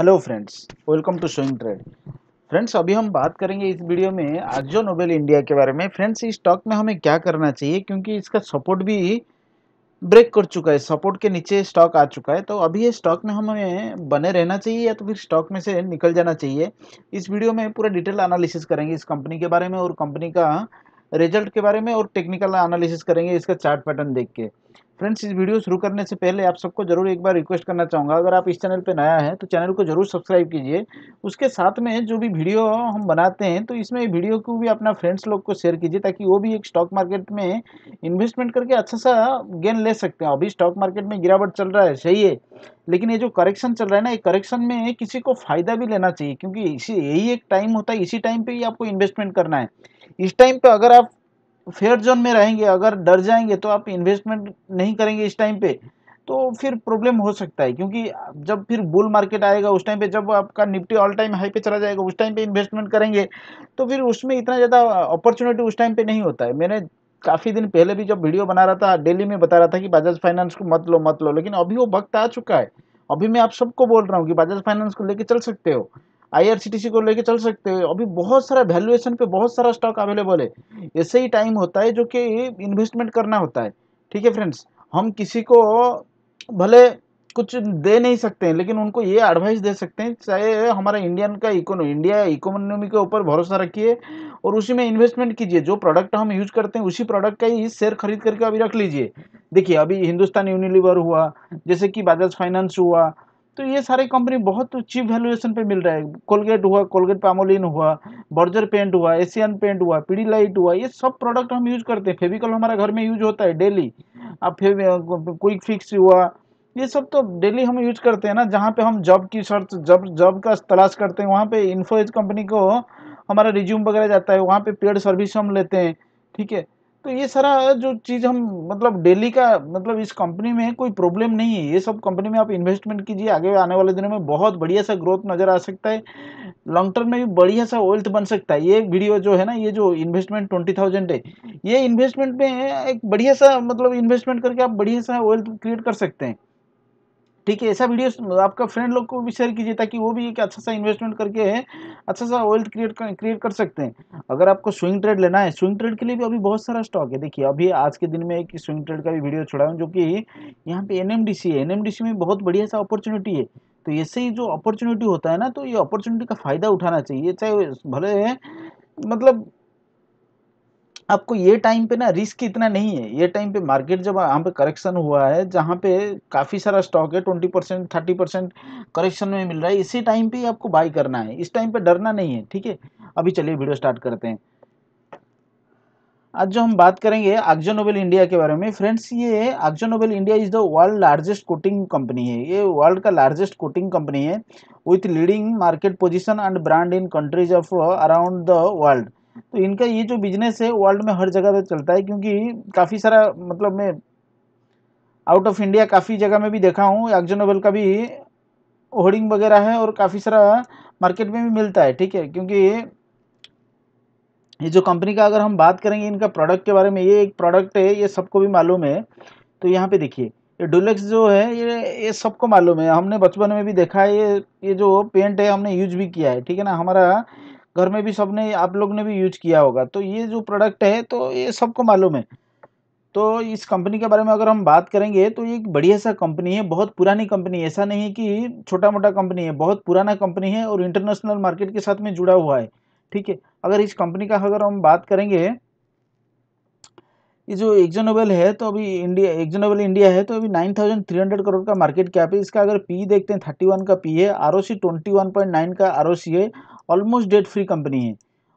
Hello friends welcome to showing trade friends अभी हम बात करेंगे इस वीडियो में आजो नोबेल इंडिया के बारे में फ्रेंड्स इस स्टॉक में हमें क्या करना चाहिए क्योंकि इसका सपोर्ट भी ब्रेक कर चुका है सपोर्ट के नीचे स्टॉक आ चुका है तो अभी ये स्टॉक में हमें बने रहना चाहिए या तो फिर स्टॉक में से निकल जाना चाहिए इस वीडियो में पूरा डिटेल एनालिसिस करेंगे इस कंपनी के बारे में और कंपनी का रिजल्ट के बारे में और टेक्निकल एनालिसिस करेंगे इसका चार्ट पैटर्न देख के फ्रेंड्स इस वीडियो शुरू करने से पहले आप सबको जरूर एक बार रिक्वेस्ट करना चाहूँगा अगर आप इस चैनल पर नया है तो चैनल को जरूर सब्सक्राइब कीजिए उसके साथ में जो भी वीडियो हम बनाते हैं तो इसमें वीडियो को भी अपना फ्रेंड्स लोग को शेयर कीजिए ताकि वो भी एक स्टॉक मार्केट में इन्वेस्टमेंट करके अच्छा सा गेन ले सकते हैं अभी स्टॉक मार्केट में गिरावट चल रहा है सही है लेकिन ये जो करेक्शन चल रहा है ना ये करेक्शन में किसी को फ़ायदा भी लेना चाहिए क्योंकि इसी यही एक टाइम होता है इसी टाइम पर ही आपको इन्वेस्टमेंट करना है इस टाइम पर अगर आप फेयर जोन में रहेंगे अगर डर जाएंगे तो आप इन्वेस्टमेंट नहीं करेंगे इस टाइम पे तो फिर प्रॉब्लम हो सकता है क्योंकि जब फिर बुल मार्केट आएगा उस टाइम पे जब आपका निफ्टी ऑल टाइम हाई पे चला जाएगा उस टाइम पे इन्वेस्टमेंट करेंगे तो फिर उसमें इतना ज़्यादा अपॉर्चुनिटी उस टाइम पे नहीं होता है मैंने काफ़ी दिन पहले भी जब वीडियो बना रहा था डेली में बता रहा था कि बजाज फाइनेंस को मत लो मत लो लेकिन अभी वो वक्त आ चुका है अभी मैं आप सबको बोल रहा हूँ कि बजाज फाइनेंस को लेकर चल सकते हो आईआरसीटीसी को लेके चल सकते हो अभी बहुत सारा वैल्यूएशन पे बहुत सारा स्टॉक अवेलेबल है ऐसे ही टाइम होता है जो कि इन्वेस्टमेंट करना होता है ठीक है फ्रेंड्स हम किसी को भले कुछ दे नहीं सकते हैं लेकिन उनको ये एडवाइस दे सकते हैं चाहे हमारा इंडियन का इकोनो इंडिया इकोनॉमी के ऊपर भरोसा रखिए और उसी में इन्वेस्टमेंट कीजिए जो प्रोडक्ट हम यूज करते हैं उसी प्रोडक्ट का ही शेयर खरीद करके अभी रख लीजिए देखिए अभी हिंदुस्तान यूनिलीवर हुआ जैसे कि बजाज फाइनेंस हुआ तो ये सारी कंपनी बहुत चीप वैल्यूएशन पे मिल रहा है कोलगेट हुआ कोलगेट पामोलिन हुआ बर्जर पेंट हुआ एशियन पेंट हुआ पीडी लाइट हुआ ये सब प्रोडक्ट हम यूज करते हैं फेविकल हमारा घर में यूज होता है डेली अब क्विक फिक्स हुआ ये सब तो डेली हम यूज करते हैं ना जहाँ पे हम जॉब की सर्च जॉब जॉब का तलाश करते हैं वहाँ पे इन्फोएज कंपनी को हमारा रिज्यूम वगैरह जाता है वहाँ पे पेड सर्विस हम लेते हैं ठीक है तो ये सारा जो चीज़ हम मतलब डेली का मतलब इस कंपनी में कोई प्रॉब्लम नहीं है ये सब कंपनी में आप इन्वेस्टमेंट कीजिए आगे आने वाले दिनों में बहुत बढ़िया सा ग्रोथ नज़र आ सकता है लॉन्ग टर्म में भी बढ़िया सा वेल्थ बन सकता है ये वीडियो जो है ना ये जो इन्वेस्टमेंट ट्वेंटी थाउजेंड है ये इन्वेस्टमेंट में एक बढ़िया सा मतलब इन्वेस्टमेंट करके आप बढ़िया सा वेल्थ क्रिएट कर सकते हैं ठीक है ऐसा वीडियो आपका फ्रेंड लोग को भी शेयर कीजिए ताकि वो भी एक अच्छा सा इन्वेस्टमेंट करके है अच्छा सा वेल्थ क्रिएट क्रिएट कर सकते हैं अगर आपको स्विंग ट्रेड लेना है स्विंग ट्रेड के लिए भी अभी बहुत सारा स्टॉक है देखिए अभी आज के दिन में एक स्विंग ट्रेड का भी वीडियो छोड़ा हूँ जो कि यहाँ पे एन है एन में बहुत बढ़िया सा अपॉर्चुनिटी है तो ऐसे ही जो अपॉर्चुनिटी होता है ना तो ये अपॉर्चुनिटी का फ़ायदा उठाना चाहिए चाहे भले है मतलब आपको ये टाइम पे ना रिस्क इतना नहीं है ये टाइम पे मार्केट जब यहाँ पे करेक्शन हुआ है जहाँ पे काफ़ी सारा स्टॉक है twenty percent thirty percent correction में मिल रहा है इसी टाइम पे आपको बाई करना है इस टाइम पे डरना नहीं है ठीक है अभी चलिए वीडियो स्टार्ट करते हैं आज जो हम बात करेंगे आग्जो नोबेल इंडिया के बारे में फ्रेंड्स ये Akzo Nobel India is the world largest coating company है ये वर्ल्ड का लार्जेस्ट कोटिंग कंपनी है with leading market position and brand in countries of around the world तो इनका ये जो बिजनेस है वर्ल्ड में हर जगह पे चलता है क्योंकि काफ़ी सारा मतलब मैं आउट ऑफ इंडिया काफ़ी जगह में भी देखा हूँ एक्जोनोबल का भी होर्डिंग वगैरह है और काफ़ी सारा मार्केट में भी मिलता है ठीक है क्योंकि ये जो कंपनी का अगर हम बात करेंगे इनका प्रोडक्ट के बारे में ये एक प्रोडक्ट है ये सबको भी मालूम है तो यहाँ पे देखिए ये डुलेक्स जो है ये ये सबको मालूम है हमने बचपन में भी देखा है ये ये जो पेंट है हमने यूज भी किया है ठीक है ना हमारा घर में भी सबने आप लोग ने भी यूज किया होगा तो ये जो प्रोडक्ट है तो ये सबको मालूम है तो इस कंपनी के बारे में अगर हम बात करेंगे तो ये एक बढ़िया सा कंपनी है बहुत पुरानी कंपनी ऐसा नहीं है कि छोटा मोटा कंपनी है बहुत पुराना कंपनी है और इंटरनेशनल मार्केट के साथ में जुड़ा हुआ है ठीक है अगर इस कंपनी का अगर हम बात करेंगे ये जो एग्जोनोबल है तो अभी इंडिया एग्जोनोबल इंडिया है तो अभी nine thousand three hundred crore का मार्केट कैप है इसका अगर पी देखते हैं थर्टी वन का पी है R O C twenty one point nine का आर ओ सी है ऑलमोस्ट डेट फ्री कंपनी है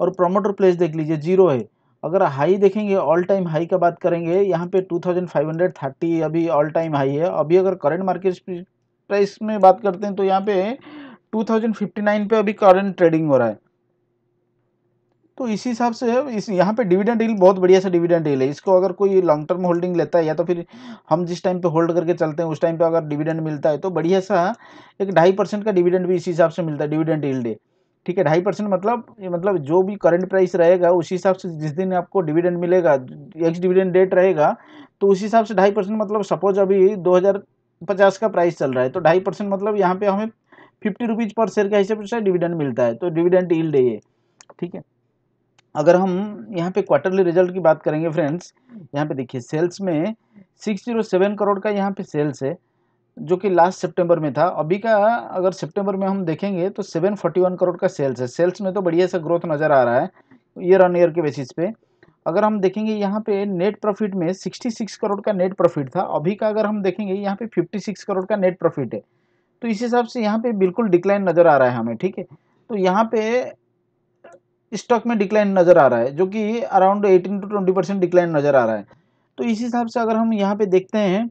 और प्रोमोटर प्लेस देख लीजिए जीरो है अगर हाई देखेंगे ऑल टाइम हाई का बात करेंगे यहाँ पे 2530 अभी ऑल टाइम हाई है अभी अगर करंट मार्केट प्राइस में बात करते हैं तो यहाँ पे 2059 पे अभी करंट ट्रेडिंग हो रहा है तो इसी हिसाब से इस यहाँ पे डिविडेंड डील बहुत बढ़िया सा डिविडेंड डील है इसको अगर कोई लॉन्ग टर्म होल्डिंग लेता है या तो फिर हम जिस टाइम पे होल्ड करके चलते हैं उस टाइम पे अगर डिविडेंड मिलता है तो बढ़िया सा एक ढाई परसेंट का डिविडेंड भी इसी हिसाब से मिलता है डिविडेंड डील्ड डे ठीक है ढाई परसेंट मतलब मतलब जो भी करंट प्राइस रहेगा उस हिसाब से जिस दिन आपको डिविडेंड मिलेगा एक्स डिविडेंड डेट रहेगा तो उस हिसाब से ढाई परसेंट मतलब सपोज अभी दो हज़ार पचास का प्राइस चल रहा है तो ढाई परसेंट मतलब यहाँ पे हमें फिफ्टी रुपीज़ पर शेयर के हिसाब से डिविडेंड मिलता है तो डिविडेंड डील डे ये ठीक है अगर हम यहाँ पे क्वार्टरली रिजल्ट की बात करेंगे फ्रेंड्स यहाँ पे देखिए सेल्स में सिक्स जीरो सेवन करोड़ का यहाँ पे सेल्स है जो कि लास्ट सितंबर में था अभी का अगर सितंबर में हम देखेंगे तो 741 करोड़ का सेल्स है सेल्स में तो बढ़िया सा ग्रोथ नज़र आ रहा है ईयर ऑन ईयर के बेसिस पे अगर हम देखेंगे यहाँ पे नेट प्रॉफिट में 66 करोड़ का नेट प्रॉफिट था अभी का अगर हम देखेंगे यहाँ पे 56 करोड़ का नेट प्रॉफिट है तो इस हिसाब से यहाँ पे बिल्कुल डिक्लाइन नज़र आ रहा है हमें ठीक है तो यहाँ पे स्टॉक में डिक्लाइन नज़र आ रहा है जो कि around eighteen to twenty decline नज़र आ रहा है तो इस हिसाब से अगर हम यहाँ पर देखते हैं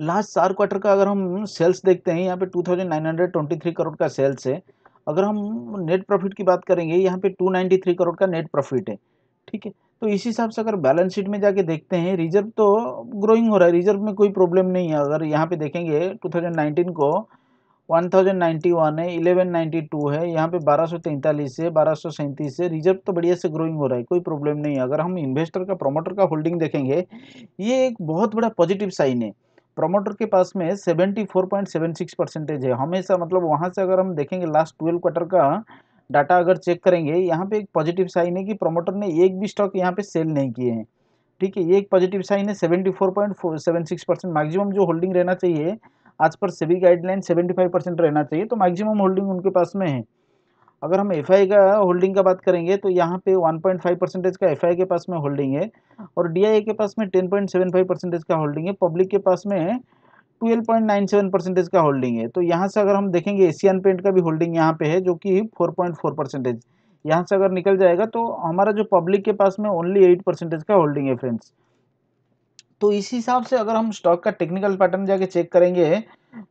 लास्ट चार क्वार्टर का अगर हम सेल्स देखते हैं यहाँ पे 2,923 करोड़ का सेल्स है अगर हम नेट प्रॉफिट की बात करेंगे यहाँ पे 293 करोड़ का नेट प्रॉफिट है ठीक है तो इस हिसाब से अगर बैलेंस शीट में जाके देखते हैं रिजर्व तो ग्रोइंग हो रहा है रिजर्व में कोई प्रॉब्लम नहीं है अगर यहाँ पे देखेंगे 2019 को 1091 है 1192 है यहाँ पे 1243 है बारह है रिजर्व तो बढ़िया से ग्रोइंग हो रहा है कोई प्रॉब्लम नहीं है अगर हम इन्वेस्टर का प्रोमोटर का होल्डिंग देखेंगे ये एक बहुत बड़ा पॉजिटिव साइन है प्रमोटर के पास में 74.76 परसेंटेज है हमेशा मतलब वहाँ से अगर हम देखेंगे लास्ट ट्वेल्व क्वार्टर का डाटा अगर चेक करेंगे यहाँ पे एक पॉजिटिव साइन है कि प्रमोटर ने एक भी स्टॉक यहाँ पे सेल नहीं किए हैं ठीक है ये एक पॉजिटिव साइन है 74.76 परसेंट मैक्सिमम जो होल्डिंग रहना चाहिए आज पर सभी गाइडलाइन 75 परसेंट रहना चाहिए तो मैक्सिमम होल्डिंग उनके पास में है अगर हम एफ का होल्डिंग का बात करेंगे तो यहाँ पे 1.5 परसेंटेज का एफ के पास में होल्डिंग है हाँ। और डी के पास में 10.75 परसेंटेज का होल्डिंग है पब्लिक के पास में 12.97 परसेंटेज का होल्डिंग है तो यहाँ से अगर हम देखेंगे एशियन पेंट का भी होल्डिंग यहाँ पे है जो कि 4.4 परसेंटेज यहाँ से अगर निकल जाएगा तो हमारा जो पब्लिक के पास में ओनली एट परसेंटेज का होल्डिंग है फ्रेंड्स तो इस हिसाब से अगर हम स्टॉक का टेक्निकल पैटर्न जाके चेक करेंगे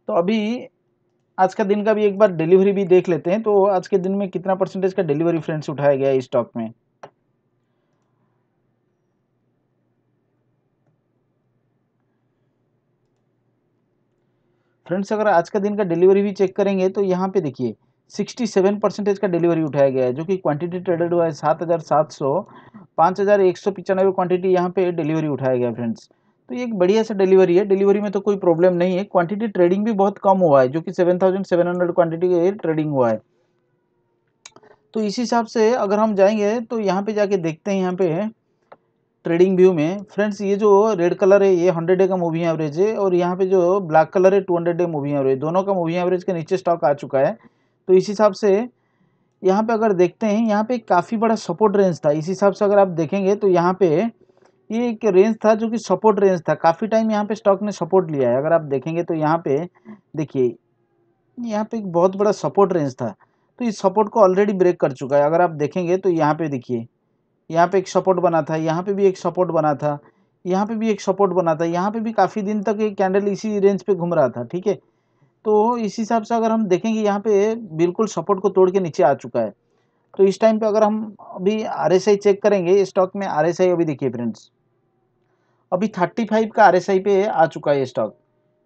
तो अभी आज का दिन का भी एक बार डिलीवरी भी देख लेते हैं तो आज के दिन में कितना परसेंटेज का डिलीवरी फ्रेंड्स उठाया गया स्टॉक में फ्रेंड्स अगर आज का दिन का डिलीवरी भी चेक करेंगे तो यहाँ पे देखिए 67 परसेंटेज का डिलीवरी उठाया गया है जो कि क्वांटिटी ट्रेडेड हुआ है सात हज़ार सात सौ पाँच हज़ार एक सौ पचानवे क्वान्टिटी यहाँ पे डिलीवरी उठाया गया फ्रेंड्स तो ये एक बढ़िया सा डिलीवरी है डिलीवरी में तो कोई प्रॉब्लम नहीं है क्वांटिटी ट्रेडिंग भी बहुत कम हुआ है जो कि 7,700 क्वांटिटी के ट्रेडिंग हुआ है तो इसी हिसाब से अगर हम जाएंगे तो यहाँ पे जाके देखते हैं यहाँ पे ट्रेडिंग व्यू में फ्रेंड्स ये जो रेड कलर है ये हंड्रेड डे का मूवी एवरेज है और यहाँ पे जो ब्लैक कलर है two hundred day moving average दोनों का मूवी एवरेज के नीचे स्टॉक आ चुका है तो इसी हिसाब से यहाँ पे अगर देखते हैं यहाँ पे काफ़ी बड़ा सपोर्ट रेंज था इसी हिसाब से अगर आप देखेंगे तो यहाँ पे ये एक रेंज था जो कि सपोर्ट रेंज था काफ़ी टाइम यहाँ पे स्टॉक ने सपोर्ट लिया है अगर आप देखेंगे तो यहाँ पे देखिए यहाँ पे एक बहुत बड़ा सपोर्ट रेंज था तो इस सपोर्ट को ऑलरेडी ब्रेक कर चुका है अगर आप देखेंगे तो यहाँ पे देखिए यहाँ पे एक सपोर्ट बना था यहाँ पे भी एक सपोर्ट बना था यहाँ पे भी एक सपोर्ट बना था यहाँ पे भी काफ़ी दिन तक ये कैंडल इसी रेंज पे घूम रहा था ठीक है तो इस हिसाब से अगर हम देखेंगे यहाँ पे बिल्कुल सपोर्ट को तोड़ के नीचे आ चुका है तो इस टाइम पे अगर हम अभी आर चेक करेंगे स्टॉक में आर अभी देखिए फ्रेंड्स अभी थर्टी फाइव का आर पे आ चुका है स्टॉक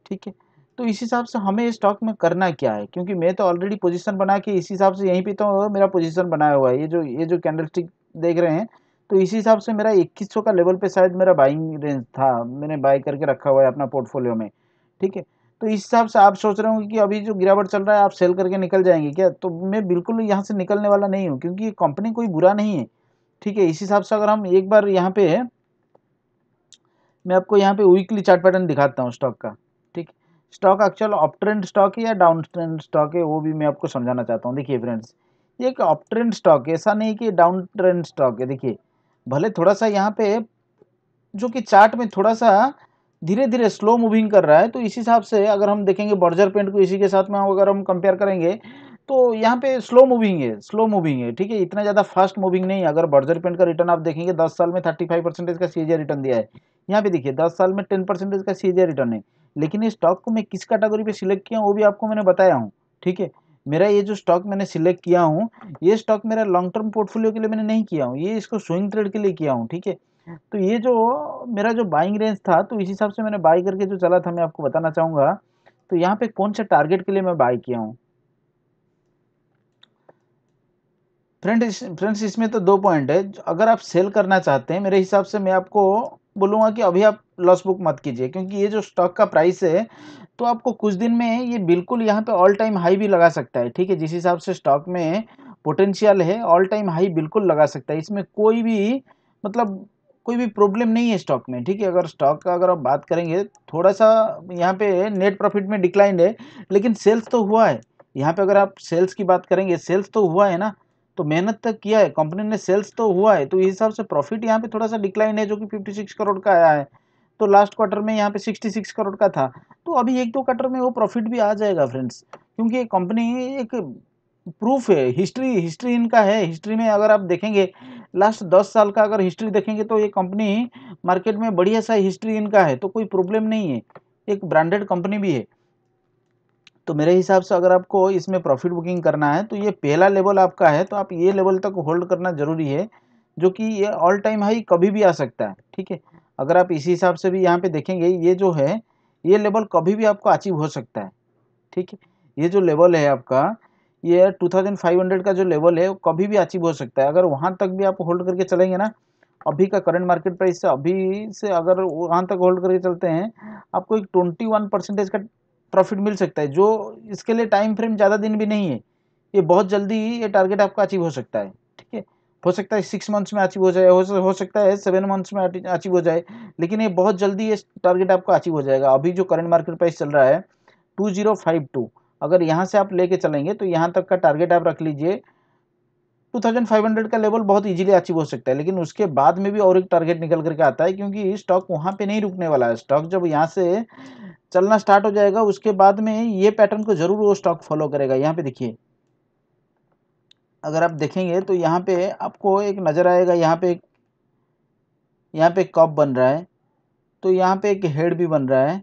ठीक है तो इस हिसाब से हमें स्टॉक में करना क्या है क्योंकि मैं तो ऑलरेडी पोजीशन बना के इसी हिसाब से यहीं पे तो मेरा पोजीशन बनाया हुआ है ये जो ये जो कैंडल स्टिक देख रहे हैं तो इसी हिसाब से मेरा इक्कीस का लेवल पे शायद मेरा बाइंग रेंज था मैंने बाय करके रखा हुआ है अपना पोर्टफोलियो में ठीक है तो इस हिसाब से आप सोच रहे होंगे कि अभी जो गिरावट चल रहा है आप सेल करके निकल जाएंगे क्या तो मैं बिल्कुल यहाँ से निकलने वाला नहीं हूँ क्योंकि ये कंपनी कोई बुरा नहीं है ठीक है इस हिसाब से अगर हम एक बार यहाँ पे है मैं आपको यहाँ पे वीकली चार्ट पैटर्न दिखाता हूँ स्टॉक का ठीक stock actual up trend stock है या डाउन ट्रेंड स्टॉक है वो भी मैं आपको समझाना चाहता हूँ देखिए फ्रेंड्स ये एक अप ट्रेंड स्टॉक है ऐसा नहीं कि डाउन ट्रेंड स्टॉक है देखिए भले थोड़ा सा यहाँ पे जो कि चार्ट में थोड़ा सा धीरे धीरे स्लो मूविंग कर रहा है तो इस हिसाब से अगर हम देखेंगे बर्जर पेंट को इसी के साथ में अगर हम कंपेयर करेंगे तो यहाँ पे स्लो मूविंग है स्लो मूविंग है ठीक है इतना ज़्यादा फास्ट मूविंग नहीं है अगर बर्जर पेंट का रिटर्न आप देखेंगे दस साल में थर्टी फाइव परसेंटेज का सी रिटर्न दिया है यहाँ पे देखिए दस साल में टेन परसेंटेज का सी रिटर्न है लेकिन इस स्टॉक को मैं किस कैटेगरी पे सिलेक्ट किया वो भी आपको मैंने बताया हूँ ठीक है मेरा ये जो स्टॉक मैंने सिलेक्ट किया हूँ ये स्टॉक मेरा लॉन्ग टर्म पोर्टफोलियो के लिए मैंने नहीं किया हूँ ये इसको स्विंग ट्रेड के लिए किया हूँ ठीक है तो ये जो मेरा जो बाइंग रेंज था तो इस हिसाब से मैंने बाई करके जो चला था मैं आपको बताना चाहूँगा तो यहाँ पे कौन सा टारगेट के लिए मैं बाई किया हूँ फ्रेंड्स फ्रेंड्स इसमें तो दो पॉइंट है अगर आप सेल करना चाहते हैं मेरे हिसाब से मैं आपको बोलूँगा कि अभी आप लॉस बुक मत कीजिए क्योंकि ये जो स्टॉक का प्राइस है तो आपको कुछ दिन में ये बिल्कुल यहाँ पे ऑल टाइम हाई भी लगा सकता है ठीक है जिस हिसाब से स्टॉक में पोटेंशियल है ऑल टाइम हाई बिल्कुल लगा सकता है इसमें कोई भी मतलब कोई भी प्रॉब्लम नहीं है स्टॉक में ठीक है अगर स्टॉक का अगर आप बात करेंगे थोड़ा सा यहाँ पे नेट प्रॉफिट में डिक्लाइन है लेकिन सेल्स तो हुआ है यहाँ पे अगर आप सेल्स की बात करेंगे सेल्स तो हुआ है ना तो मेहनत तक किया है कंपनी ने सेल्स तो हुआ है तो इस हिसाब से प्रॉफिट यहाँ पे थोड़ा सा डिक्लाइन है जो कि 56 करोड़ का आया है तो लास्ट क्वार्टर में यहाँ पे 66 करोड़ का था तो अभी एक दो क्वार्टर में वो प्रॉफिट भी आ जाएगा फ्रेंड्स क्योंकि कंपनी एक प्रूफ है हिस्ट्री हिस्ट्री इनका है हिस्ट्री में अगर आप देखेंगे लास्ट दस साल का अगर हिस्ट्री देखेंगे तो ये कंपनी मार्केट में बढ़िया सा हिस्ट्री इनका है तो कोई प्रॉब्लम नहीं है एक ब्रांडेड कंपनी भी है तो मेरे हिसाब से अगर आपको इसमें प्रॉफिट बुकिंग करना है तो ये पहला लेवल आपका है तो आप ये लेवल तक होल्ड करना ज़रूरी है जो कि ये ऑल टाइम हाई कभी भी आ सकता है ठीक है अगर आप इसी हिसाब से भी यहाँ पे देखेंगे ये जो है ये लेवल कभी भी आपको अचीव हो सकता है ठीक है ये जो लेवल है आपका ये 2500 का जो लेवल है वो कभी भी अचीव हो सकता है अगर वहाँ तक भी आप होल्ड करके चलेंगे ना अभी का करंट मार्केट प्राइस से अभी से अगर वहाँ तक होल्ड करके चलते हैं आपको एक ट्वेंटी वन परसेंटेज का प्रॉफिट मिल सकता है जो इसके लिए टाइम फ्रेम ज़्यादा दिन भी नहीं है ये बहुत जल्दी ये टारगेट आपका अचीव हो सकता है ठीक है हो सकता है सिक्स मंथ्स में अचीव हो जाए हो, हो सकता है सेवन मंथ्स में अचीव हो जाए लेकिन ये बहुत जल्दी ये टारगेट आपका अचीव हो जाएगा अभी जो करंट मार्केट प्राइस चल रहा है टू जीरो फाइव टू अगर यहाँ से आप लेके चलेंगे तो यहाँ तक का टारगेट आप रख लीजिए 2500 का लेवल बहुत इजीली अचीव हो सकता है लेकिन उसके बाद में भी और एक टारगेट निकल करके आता है क्योंकि स्टॉक वहाँ पे नहीं रुकने वाला है स्टॉक जब यहाँ से चलना स्टार्ट हो जाएगा उसके बाद में ये पैटर्न को ज़रूर वो स्टॉक फॉलो करेगा यहाँ पे देखिए अगर आप देखेंगे तो यहाँ पे आपको एक नज़र आएगा यहाँ पे यहाँ पे कप बन रहा है तो यहाँ पे एक हेड भी बन रहा है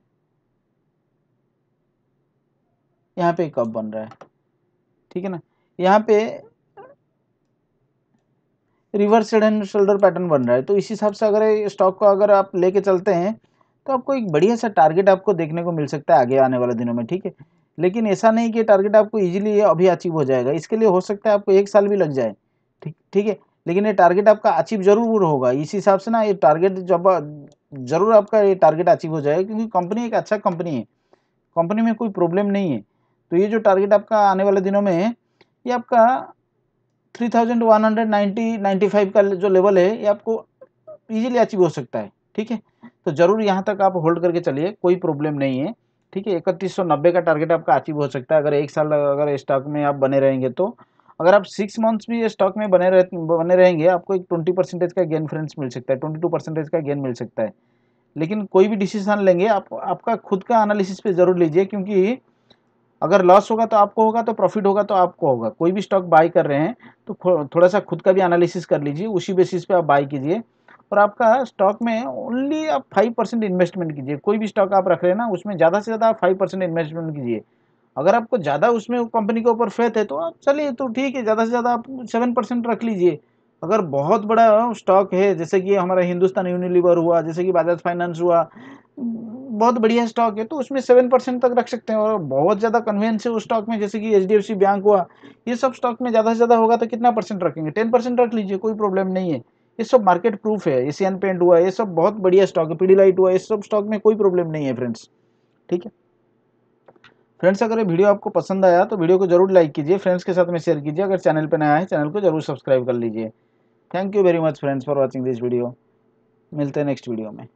यहाँ पे कब बन रहा है ठीक है ना यहाँ पे reverse head and shoulder pattern बन रहा है तो इसी हिसाब से अगर स्टॉक को अगर आप लेके चलते हैं तो आपको एक बढ़िया सा टारगेट आपको देखने को मिल सकता है आगे आने वाले दिनों में ठीक है लेकिन ऐसा नहीं कि टारगेट आपको इजीली अभी अचीव हो जाएगा इसके लिए हो सकता है आपको एक साल भी लग जाए ठीक ठीक है लेकिन ये टारगेट आपका अचीव जरूर होगा इसी हिसाब से ना ये टारगेट जब जरूर आपका ये टारगेट अचीव हो जाएगा क्योंकि कंपनी एक अच्छा कंपनी है कंपनी में कोई प्रॉब्लम नहीं है तो ये जो टारगेट आपका आने वाले दिनों में ये आपका three thousand one hundred ninety ninety five का जो लेवल है ये आपको ईजिली अचीव हो सकता है ठीक है तो ज़रूर यहाँ तक आप होल्ड करके चलिए कोई प्रॉब्लम नहीं है ठीक है इकतीस सौ नब्बे का टारगेट आपका अचीव हो सकता है अगर एक साल अगर स्टॉक में आप बने रहेंगे तो अगर आप सिक्स मंथ्स भी स्टॉक में बने रह बने रहेंगे आपको एक ट्वेंटी परसेंटेज का गेन फ्रेंड्स मिल सकता है ट्वेंटी टू परसेंटेज का गेन मिल सकता है लेकिन कोई भी डिसीजन लेंगे आप आपका खुद का एनालिसिस पे ज़रूर लीजिए क्योंकि अगर लॉस होगा तो आपको होगा तो प्रॉफिट होगा तो आपको होगा कोई भी स्टॉक बाय कर रहे हैं तो थोड़ा सा खुद का भी एनालिसिस कर लीजिए उसी बेसिस पे आप बाय कीजिए और आपका स्टॉक में ओनली आप फाइव परसेंट इन्वेस्टमेंट कीजिए कोई भी स्टॉक आप रख रहे हैं ना उसमें ज़्यादा से ज़्यादा आप फाइव परसेंट इन्वेस्टमेंट कीजिए अगर आपको ज़्यादा उसमें कंपनी के ऊपर फेथ है तो आप चलिए तो ठीक है ज़्यादा से ज़्यादा आप सेवन परसेंट रख लीजिए अगर बहुत बड़ा स्टॉक है जैसे कि हमारा हिंदुस्तान यूनिलीवर हुआ जैसे कि बजाज फाइनेंस हुआ बहुत बढ़िया स्टॉक है तो उसमें सेवन परसेंट तक रख सकते हैं और बहुत ज़्यादा कन्वेंस है उस स्टॉक में जैसे कि H D F C bank हुआ ये सब स्टॉक में ज़्यादा से ज़्यादा होगा तो कितना परसेंट रखेंगे टेन परसेंट रख लीजिए कोई प्रॉब्लम नहीं है ये सब मार्केट प्रूफ है एशियन पेंट हुआ ये सब बहुत बढ़िया स्टॉक है पीडी लाइट हुआ ये सब स्टॉक में कोई प्रॉब्लम नहीं है फ्रेंड्स ठीक है फ्रेंड्स अगर ये वीडियो आपको पसंद आया तो वीडियो को जरूर लाइक कीजिए फ्रेंड्स के साथ में शेयर कीजिए अगर चैनल पर नया है चैनल को जरूर सब्सक्राइब कर लीजिए thank you very much friends for watching this video मिलते हैं नेक्स्ट वीडियो में